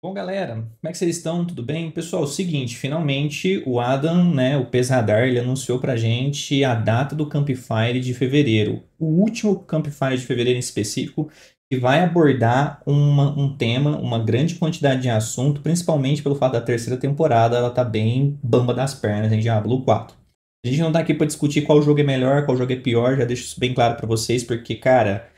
Bom, galera, como é que vocês estão? Tudo bem? Pessoal, é o seguinte, finalmente o Adam, né, o Pesadar, ele anunciou pra gente a data do Campfire de fevereiro. O último Campfire de fevereiro em específico, que vai abordar uma, um tema, uma grande quantidade de assunto, principalmente pelo fato da terceira temporada, ela tá bem bamba das pernas em Diablo 4. A gente não tá aqui para discutir qual jogo é melhor, qual jogo é pior, já deixo isso bem claro para vocês, porque, cara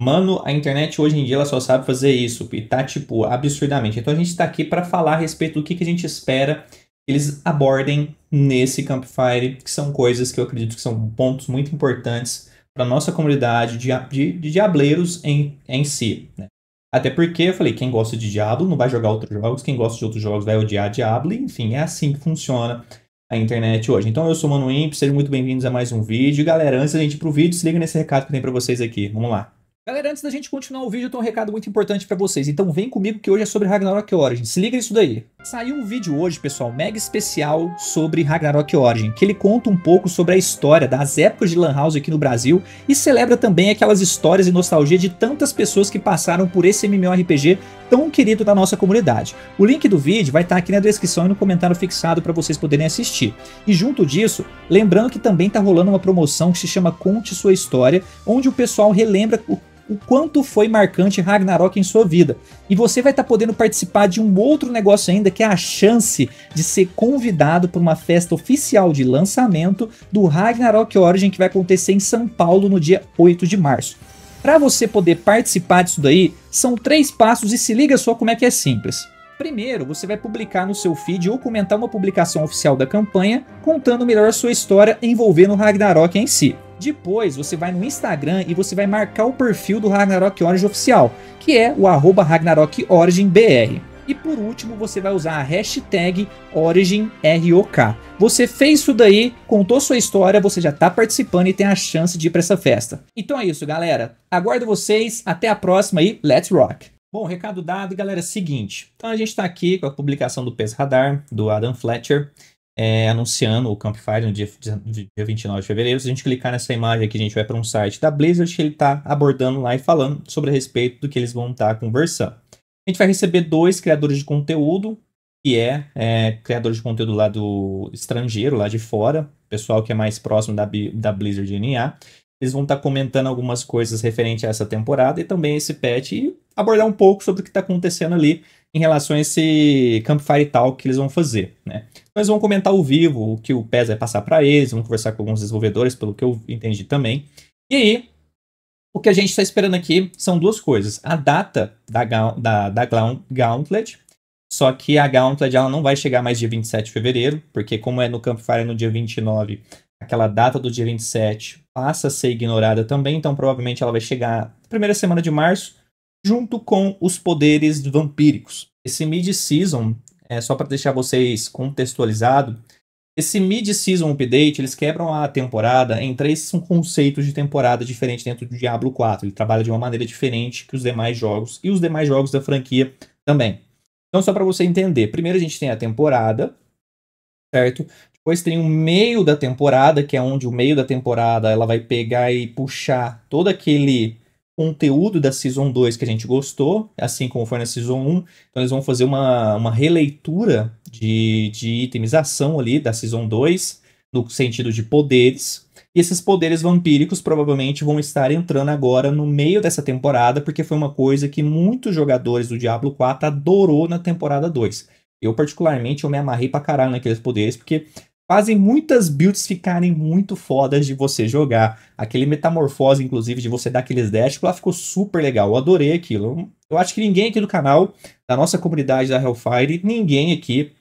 Mano, a internet hoje em dia ela só sabe fazer isso e tá tipo absurdamente. Então a gente tá aqui para falar a respeito do que, que a gente espera que eles abordem nesse Campfire, que são coisas que eu acredito que são pontos muito importantes para nossa comunidade de, de, de diableiros em, em si. Né? Até porque eu falei, quem gosta de Diablo não vai jogar outros jogos, quem gosta de outros jogos vai odiar Diablo, enfim, é assim que funciona a internet hoje. Então eu sou o Mano Imp, sejam muito bem-vindos a mais um vídeo. Galera, antes da gente ir pro vídeo, se liga nesse recado que tem para vocês aqui. Vamos lá. Galera, antes da gente continuar o vídeo, eu tenho um recado muito importante para vocês. Então vem comigo que hoje é sobre Ragnarok Origin. Se liga isso daí. Saiu um vídeo hoje, pessoal, mega especial sobre Ragnarok Origin, que ele conta um pouco sobre a história das épocas de Lan House aqui no Brasil e celebra também aquelas histórias e nostalgia de tantas pessoas que passaram por esse MMORPG tão querido da nossa comunidade. O link do vídeo vai estar tá aqui na descrição e no comentário fixado para vocês poderem assistir. E junto disso, lembrando que também tá rolando uma promoção que se chama Conte Sua História, onde o pessoal relembra o o quanto foi marcante Ragnarok em sua vida. E você vai estar tá podendo participar de um outro negócio ainda, que é a chance de ser convidado para uma festa oficial de lançamento do Ragnarok Origin, que vai acontecer em São Paulo no dia 8 de março. Para você poder participar disso daí, são três passos e se liga só como é que é simples. Primeiro, você vai publicar no seu feed ou comentar uma publicação oficial da campanha, contando melhor a sua história envolvendo o Ragnarok em si. Depois você vai no Instagram e você vai marcar o perfil do Ragnarok Origin oficial, que é o arroba Ragnarok Origin BR. E por último, você vai usar a hashtag OriginROK. Você fez isso daí, contou sua história, você já está participando e tem a chance de ir para essa festa. Então é isso, galera. Aguardo vocês. Até a próxima e let's rock! Bom, recado dado, galera, é seguinte. Então a gente está aqui com a publicação do PES Radar, do Adam Fletcher é, anunciando o Campfire no dia, dia 29 de fevereiro. Se a gente clicar nessa imagem aqui, a gente vai para um site da Blizzard que ele está abordando lá e falando sobre a respeito do que eles vão estar tá conversando. A gente vai receber dois criadores de conteúdo, que é, é criador de conteúdo lá do estrangeiro, lá de fora, pessoal que é mais próximo da, da Blizzard NA. Eles vão estar tá comentando algumas coisas referente a essa temporada e também esse patch e abordar um pouco sobre o que está acontecendo ali em relação a esse Campfire Talk que eles vão fazer, né? Eles vão comentar ao vivo o que o PES vai passar para eles, vão conversar com alguns desenvolvedores, pelo que eu entendi também. E aí, o que a gente está esperando aqui são duas coisas. A data da, da, da Gauntlet, só que a Gauntlet ela não vai chegar mais dia 27 de fevereiro, porque como é no Campfire no dia 29, aquela data do dia 27 passa a ser ignorada também, então provavelmente ela vai chegar na primeira semana de março, junto com os poderes vampíricos. Esse mid-season, é, só para deixar vocês contextualizado, esse mid-season update, eles quebram a temporada em três conceitos de temporada diferentes dentro do Diablo 4. Ele trabalha de uma maneira diferente que os demais jogos e os demais jogos da franquia também. Então, só para você entender, primeiro a gente tem a temporada, certo? Depois tem o meio da temporada, que é onde o meio da temporada ela vai pegar e puxar todo aquele conteúdo da Season 2 que a gente gostou, assim como foi na Season 1. Então eles vão fazer uma, uma releitura de, de itemização ali da Season 2, no sentido de poderes. E esses poderes vampíricos provavelmente vão estar entrando agora no meio dessa temporada, porque foi uma coisa que muitos jogadores do Diablo 4 adorou na temporada 2. Eu, particularmente, eu me amarrei pra caralho naqueles poderes, porque fazem muitas builds ficarem muito fodas de você jogar. Aquele metamorfose, inclusive, de você dar aqueles dash, lá ficou super legal. Eu adorei aquilo. Eu acho que ninguém aqui do canal, da nossa comunidade da Hellfire, ninguém aqui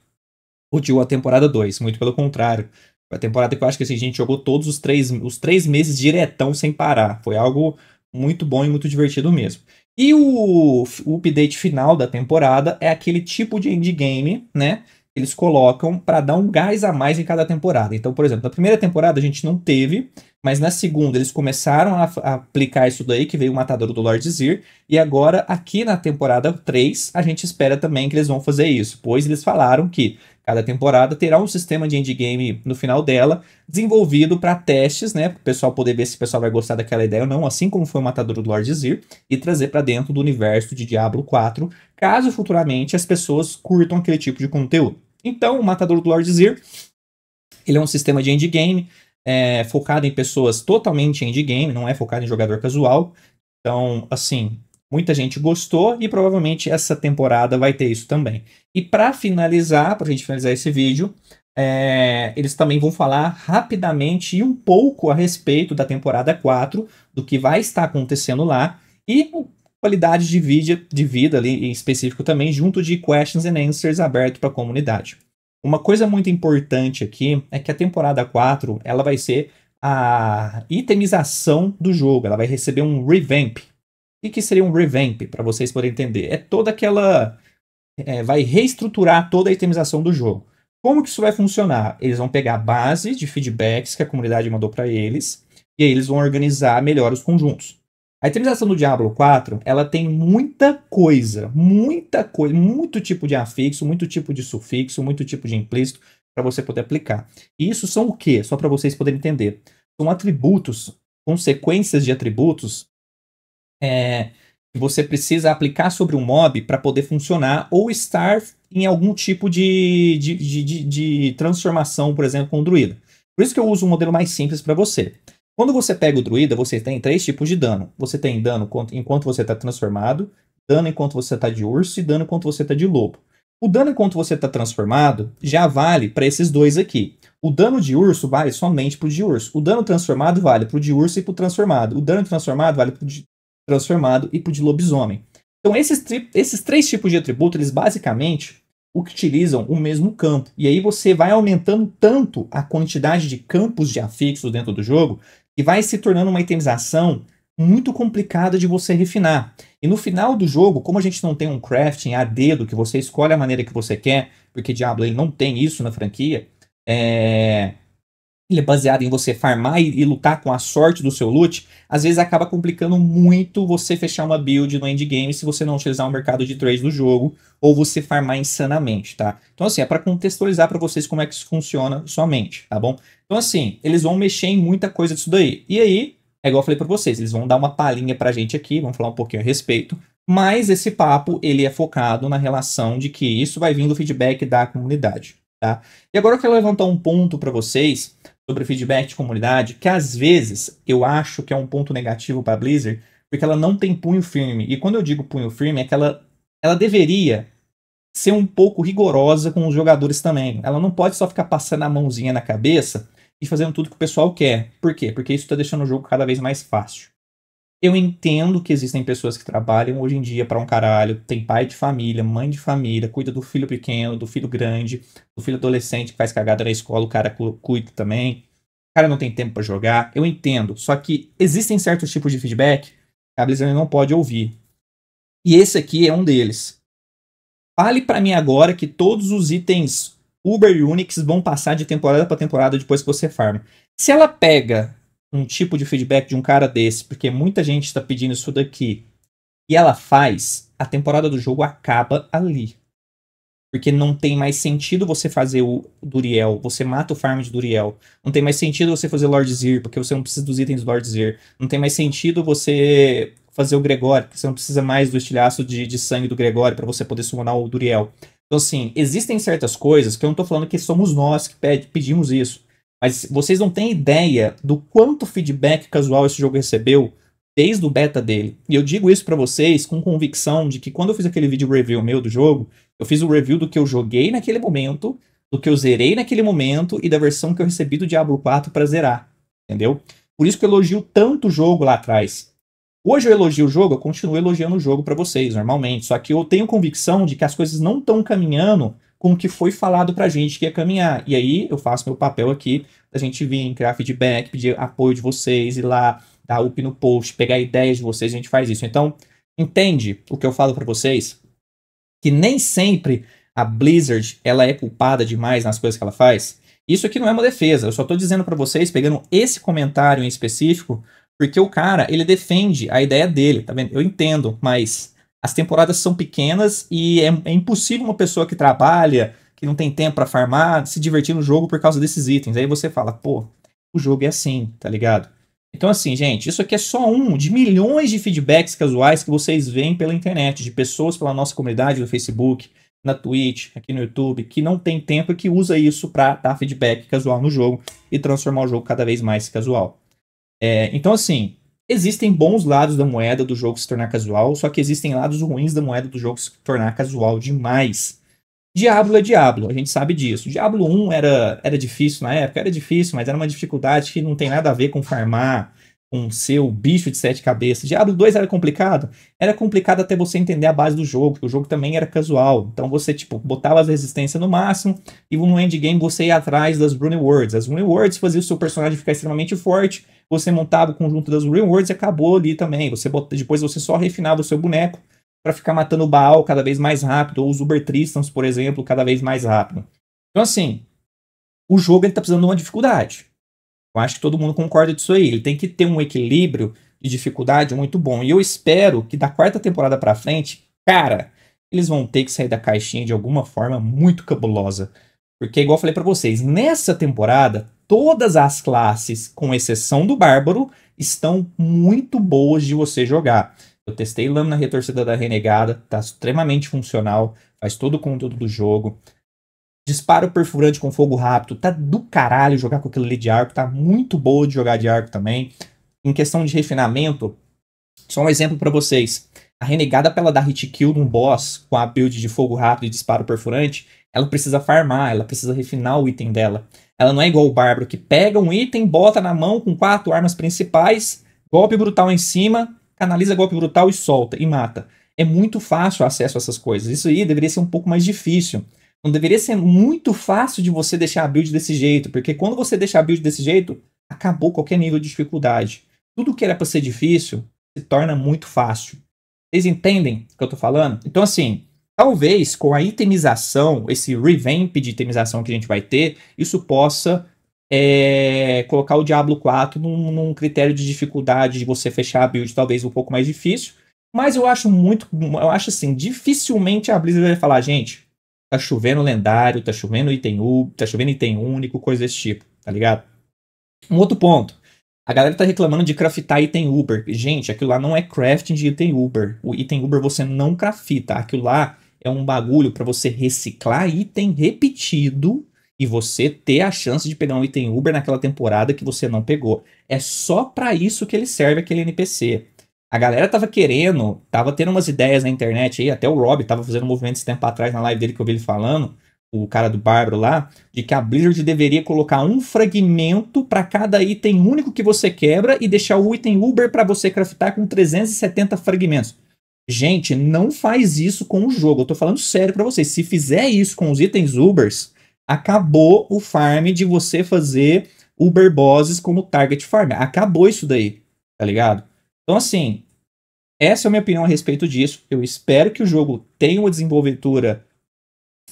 odiou a temporada 2. Muito pelo contrário. Foi a temporada que eu acho que assim, a gente jogou todos os três, os três meses diretão sem parar. Foi algo muito bom e muito divertido mesmo. E o, o update final da temporada é aquele tipo de endgame, né? eles colocam para dar um gás a mais em cada temporada. Então, por exemplo, na primeira temporada a gente não teve, mas na segunda eles começaram a, a aplicar isso daí, que veio o Matador do Lord Zir, e agora aqui na temporada 3 a gente espera também que eles vão fazer isso, pois eles falaram que cada temporada terá um sistema de endgame no final dela, desenvolvido para testes, né, para o pessoal poder ver se o pessoal vai gostar daquela ideia ou não, assim como foi o Matador do Lord Zir, e trazer para dentro do universo de Diablo 4, caso futuramente as pessoas curtam aquele tipo de conteúdo. Então, o Matador do Lord Zir, ele é um sistema de endgame, é, focado em pessoas totalmente endgame, não é focado em jogador casual. Então, assim, muita gente gostou e provavelmente essa temporada vai ter isso também. E para finalizar, para a gente finalizar esse vídeo, é, eles também vão falar rapidamente e um pouco a respeito da temporada 4, do que vai estar acontecendo lá e qualidade de, vida de vida ali em específico também, junto de questions and answers aberto para a comunidade. Uma coisa muito importante aqui é que a temporada 4 ela vai ser a itemização do jogo, ela vai receber um revamp. O que seria um revamp, para vocês poderem entender? É toda aquela. É, vai reestruturar toda a itemização do jogo. Como que isso vai funcionar? Eles vão pegar a base de feedbacks que a comunidade mandou para eles, e aí eles vão organizar melhor os conjuntos. A eternização do Diablo 4, ela tem muita coisa, muita coisa, muito tipo de afixo, muito tipo de sufixo, muito tipo de implícito para você poder aplicar. E isso são o quê? Só para vocês poderem entender. São atributos, consequências de atributos é, que você precisa aplicar sobre um mob para poder funcionar ou estar em algum tipo de, de, de, de transformação, por exemplo, com o druida. Por isso que eu uso um modelo mais simples para você. Quando você pega o druida, você tem três tipos de dano. Você tem dano enquanto você está transformado, dano enquanto você está de urso e dano enquanto você está de lobo. O dano enquanto você está transformado já vale para esses dois aqui. O dano de urso vale somente para o de urso. O dano transformado vale para o de urso e para o transformado. O dano transformado vale para o de transformado e para o de lobisomem. Então, esses, esses três tipos de atributo, eles basicamente utilizam o mesmo campo. E aí você vai aumentando tanto a quantidade de campos de afixos dentro do jogo e vai se tornando uma itemização muito complicada de você refinar. E no final do jogo, como a gente não tem um crafting a dedo, que você escolhe a maneira que você quer, porque Diablo ele não tem isso na franquia, é ele é baseado em você farmar e, e, lutar com a sorte do seu loot, às vezes acaba complicando muito você fechar uma build no endgame se você não utilizar o mercado de trades do jogo ou você farmar insanamente, tá? Então, assim, é para contextualizar para vocês como é que isso funciona somente, tá bom? Então, assim, eles vão mexer em muita coisa disso daí. E aí, é igual eu falei para vocês, eles vão dar uma palhinha pra gente aqui, vão falar um pouquinho a respeito, mas esse papo, ele é focado na relação de que isso vai vindo do feedback da comunidade, tá? E agora eu quero levantar um ponto para vocês sobre feedback de comunidade, que às vezes eu acho que é um ponto negativo para a Blizzard, porque ela não tem punho firme. E quando eu digo punho firme, é que ela, ela deveria ser um pouco rigorosa com os jogadores também. Ela não pode só ficar passando a mãozinha na cabeça e fazendo tudo que o pessoal quer. Por quê? Porque isso está deixando o jogo cada vez mais fácil. Eu entendo que existem pessoas que trabalham hoje em dia para um caralho, tem pai de família, mãe de família, cuida do filho pequeno, do filho grande, do filho adolescente que faz cagada na escola, o cara cuida também. O cara não tem tempo para jogar. Eu entendo, só que existem certos tipos de feedback que a Blizzard não pode ouvir. E esse aqui é um deles. Fale para mim agora que todos os itens Uber e Unix vão passar de temporada para temporada depois que você farma. Se ela pega um tipo de feedback de um cara desse, porque muita gente está pedindo isso daqui, e ela faz, a temporada do jogo acaba ali. Porque não tem mais sentido você fazer o Duriel, você mata o farm de Duriel. Não tem mais sentido você fazer Lord Zir, porque você não precisa dos itens do Lord Zir. Não tem mais sentido você fazer o Gregório, porque você não precisa mais do estilhaço de, de sangue do Gregório para você poder summonar o Duriel. Então, assim, existem certas coisas que eu não tô falando que somos nós que pedimos isso. Mas vocês não têm ideia do quanto feedback casual esse jogo recebeu desde o beta dele. E eu digo isso para vocês com convicção de que quando eu fiz aquele vídeo review meu do jogo, eu fiz o review do que eu joguei naquele momento, do que eu zerei naquele momento e da versão que eu recebi do Diablo 4 para zerar, entendeu? Por isso que eu elogio tanto o jogo lá atrás. Hoje eu elogio o jogo, eu continuo elogiando o jogo para vocês, normalmente, só que eu tenho convicção de que as coisas não estão caminhando com o que foi falado pra gente que ia caminhar. E aí eu faço meu papel aqui da gente vir, criar feedback, pedir apoio de vocês, ir lá, dar up no post, pegar ideias de vocês, a gente faz isso. Então, entende o que eu falo para vocês? Que nem sempre a Blizzard ela é culpada demais nas coisas que ela faz. Isso aqui não é uma defesa, eu só tô dizendo para vocês, pegando esse comentário em específico, porque o cara, ele defende a ideia dele, tá vendo? Eu entendo, mas as temporadas são pequenas e é, é impossível uma pessoa que trabalha, que não tem tempo para farmar, se divertir no jogo por causa desses itens. Aí você fala, pô, o jogo é assim, tá ligado? Então, assim, gente, isso aqui é só um de milhões de feedbacks casuais que vocês veem pela internet, de pessoas pela nossa comunidade no Facebook, na Twitch, aqui no YouTube, que não tem tempo e que usa isso para dar feedback casual no jogo e transformar o jogo cada vez mais casual. É, então, assim, Existem bons lados da moeda do jogo se tornar casual, só que existem lados ruins da moeda do jogo se tornar casual demais. Diablo é Diablo, a gente sabe disso. Diablo 1 era, era difícil na época, era difícil, mas era uma dificuldade que não tem nada a ver com farmar, com seu bicho de sete cabeças. Diablo 2 era complicado? Era complicado até você entender a base do jogo, porque o jogo também era casual. Então você, tipo, botava as resistências no máximo e no endgame você ia atrás das Rune Words. As Rune Words faziam o seu personagem ficar extremamente forte, você montava o conjunto das Rune Words e acabou ali também. Você bot... Depois você só refinava o seu boneco para ficar matando o Baal cada vez mais rápido, ou os Uber Tristans, por exemplo, cada vez mais rápido. Então assim, o jogo ele tá precisando de uma dificuldade. Eu acho que todo mundo concorda disso aí. Ele tem que ter um equilíbrio de dificuldade muito bom. E eu espero que da quarta temporada para frente, cara, eles vão ter que sair da caixinha de alguma forma muito cabulosa. Porque, igual eu falei para vocês, nessa temporada, todas as classes, com exceção do Bárbaro, estão muito boas de você jogar. Eu testei Lâmina Retorcida da Renegada, tá extremamente funcional, faz todo o conteúdo do jogo. Disparo perfurante com fogo rápido. Tá do caralho jogar com aquilo ali de arco. Tá muito boa de jogar de arco também. Em questão de refinamento, só um exemplo para vocês. A renegada, pra ela dar hit kill num boss com a build de fogo rápido e disparo perfurante, ela precisa farmar, ela precisa refinar o item dela. Ela não é igual o Bárbaro, que pega um item, bota na mão com quatro armas principais, golpe brutal em cima, canaliza golpe brutal e solta, e mata. É muito fácil o acesso a essas coisas. Isso aí deveria ser um pouco mais difícil não deveria ser muito fácil de você deixar a build desse jeito, porque quando você deixar a build desse jeito, acabou qualquer nível de dificuldade. Tudo que era para ser difícil se torna muito fácil. Vocês entendem o que eu tô falando? Então, assim, talvez com a itemização, esse revamp de itemização que a gente vai ter, isso possa é, colocar o Diablo 4 num, num, critério de dificuldade de você fechar a build talvez um pouco mais difícil. Mas eu acho muito. Eu acho assim, dificilmente a Blizzard vai falar, gente, tá chovendo lendário, tá chovendo item U, tá chovendo item único, coisa desse tipo, tá ligado? Um outro ponto. A galera tá reclamando de craftar item Uber. Gente, aquilo lá não é crafting de item Uber. O item Uber você não crafta. Aquilo lá é um bagulho para você reciclar item repetido e você ter a chance de pegar um item Uber naquela temporada que você não pegou. É só para isso que ele serve aquele NPC. A galera tava querendo, tava tendo umas ideias na internet aí, até o Rob tava fazendo um movimento esse tempo atrás na live dele que eu vi ele falando, o cara do Bárbaro lá, de que a Blizzard deveria colocar um fragmento para cada item único que você quebra e deixar o item Uber para você craftar com 370 fragmentos. Gente, não faz isso com o jogo. Eu tô falando sério para vocês. Se fizer isso com os itens Ubers, acabou o farm de você fazer Uber bosses como target farm. Acabou isso daí, tá ligado? Então, assim, essa é a minha opinião a respeito disso. Eu espero que o jogo tenha uma desenvoltura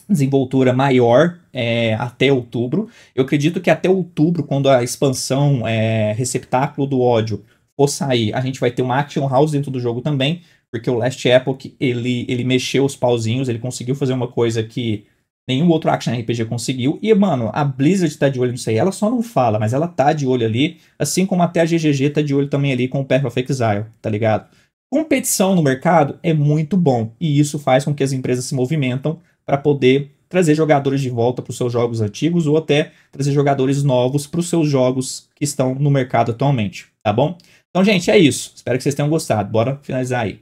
desenvoltura maior é, até outubro. Eu acredito que até outubro, quando a expansão é, Receptáculo do Ódio for sair, a gente vai ter uma Action House dentro do jogo também, porque o Last Epoch, ele, ele mexeu os pauzinhos, ele conseguiu fazer uma coisa que Nenhum outro action RPG conseguiu. E, mano, a Blizzard tá de olho nisso aí. Ela só não fala, mas ela tá de olho ali. Assim como até a GGG tá de olho também ali com o Path Exile, tá ligado? Competição no mercado é muito bom. E isso faz com que as empresas se movimentam para poder trazer jogadores de volta para os seus jogos antigos ou até trazer jogadores novos para os seus jogos que estão no mercado atualmente, tá bom? Então, gente, é isso. Espero que vocês tenham gostado. Bora finalizar aí.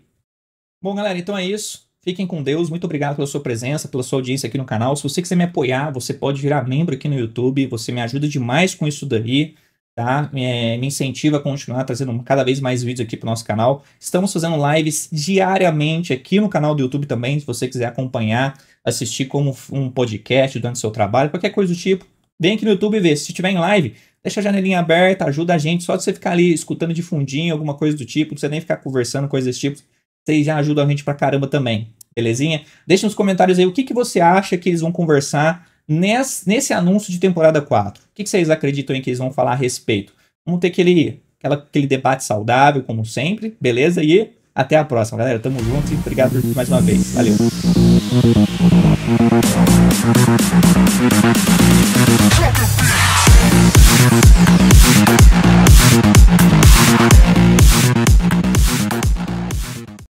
Bom, galera, então é isso. Fiquem com Deus, muito obrigado pela sua presença, pela sua audiência aqui no canal. Se você quiser me apoiar, você pode virar membro aqui no YouTube, você me ajuda demais com isso daí, tá? É, me incentiva a continuar trazendo cada vez mais vídeos aqui para o nosso canal. Estamos fazendo lives diariamente aqui no canal do YouTube também, se você quiser acompanhar, assistir como um podcast durante o seu trabalho, qualquer coisa do tipo. Vem aqui no YouTube e vê. Se estiver em live, deixa a janelinha aberta, ajuda a gente. Só de você ficar ali escutando de fundinho, alguma coisa do tipo, não precisa nem ficar conversando, coisas desse tipo vocês já ajudam a gente pra caramba também, belezinha? Deixa nos comentários aí o que, que você acha que eles vão conversar nesse, nesse anúncio de temporada 4. O que, que vocês acreditam em que eles vão falar a respeito? Vamos ter aquele, aquela, aquele debate saudável, como sempre, beleza? E até a próxima, galera. Tamo junto e obrigado mais uma vez. Valeu!